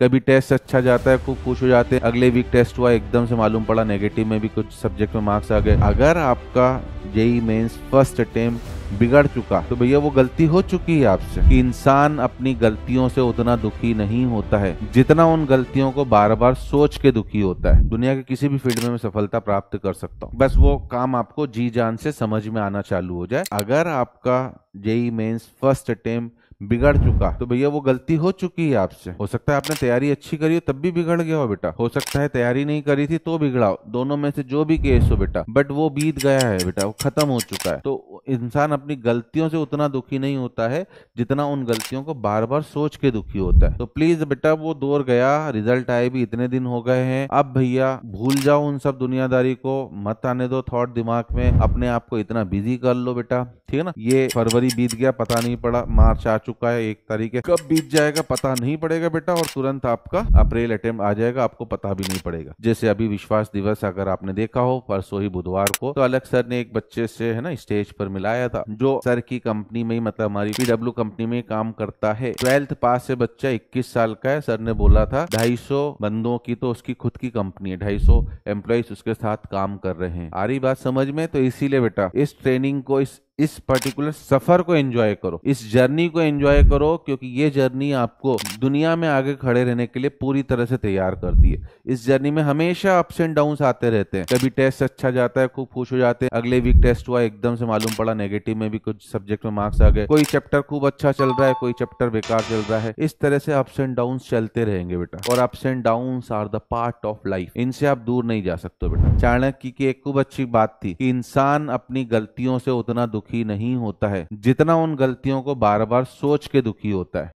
कभी टेस्ट अच्छा जाता है खूब खुश हो जाते हैं अगले वीक टेस्ट हुआ एकदम से मालूम पड़ा नेगेटिव में भी कुछ सब्जेक्ट में मार्क्स आ गए अगर आपका जेई मेंस फर्स्ट अटेम्प्ट बिगड़ चुका तो भैया वो गलती हो चुकी है आपसे कि इंसान अपनी गलतियों से उतना दुखी नहीं होता है जितना उन गलतियों को बार बार सोच के दुखी होता है दुनिया के किसी भी फील्ड में मैं सफलता प्राप्त कर सकता हूँ बस वो काम आपको जी जान से समझ में आना चालू हो जाए अगर आपका जेई मेन्स फर्स्ट अटेम्प्ट बिगड़ चुका तो भैया वो गलती हो चुकी है आपसे हो सकता है आपने तैयारी अच्छी करी हो तब भी बिगड़ गया हो बेटा हो सकता है तैयारी नहीं करी थी तो बिगड़ा दोनों में से जो भी केस हो बेटा बट वो बीत गया है बेटा वो खत्म हो चुका है तो इंसान अपनी गलतियों से उतना दुखी नहीं होता है जितना उन गलतियों को बार बार सोच के दुखी होता है तो प्लीज बेटा वो दौर गया रिजल्ट आए भी इतने दिन हो गए हैं अब भैया भूल जाओ उन सब दुनियादारी को मत आने दो थॉट दिमाग में अपने आप को इतना बिजी कर लो बेटा ठीक है ना ये फरवरी बीत गया पता नहीं पड़ा मार्च आ चुका है एक तारीख कब बीत जाएगा पता नहीं पड़ेगा बेटा और तुरंत आपका अप्रैल अटेम्प्ट आ जाएगा आपको पता भी नहीं पड़ेगा जैसे अभी विश्वास दिवस अगर आपने देखा हो परसों ही बुधवार को तो अलग सर ने एक बच्चे से है ना स्टेज पर मिलाया था जो सर की कंपनी में मतलब हमारी पीडब्ल्यू कंपनी में काम करता है ट्वेल्थ पास से बच्चा इक्कीस साल का है सर ने बोला था सौ बंदों की तो उसकी खुद की कंपनी है सौ एम्प्लॉयज उसके साथ काम कर रहे हैं आ रही बात समझ में तो इसीलिए बेटा इस ट्रेनिंग को इस इस पर्टिकुलर सफर को एंजॉय करो इस जर्नी को एंजॉय करो क्योंकि ये जर्नी आपको दुनिया में आगे खड़े रहने के लिए पूरी तरह से तैयार करती है इस जर्नी में हमेशा अप्स एंड डाउन आते रहते हैं कभी टेस्ट अच्छा जाता है खूब खुश हो जाते हैं अगले वीक टेस्ट हुआ एकदम से मालूम पड़ा नेगेटिव में भी कुछ सब्जेक्ट में मार्क्स आ गए कोई चैप्टर खूब अच्छा चल रहा है कोई चैप्टर बेकार चल रहा है इस तरह से अप्स एंड डाउन चलते रहेंगे बेटा और ups and down are the part of life इनसे आप दूर नहीं जा सकते बेटा चाणक्य की एक खूब अच्छी बात थी कि इंसान अपनी गलतियों से उतना दुख दुखी नहीं होता है जितना उन गलतियों को बार बार सोच के दुखी होता है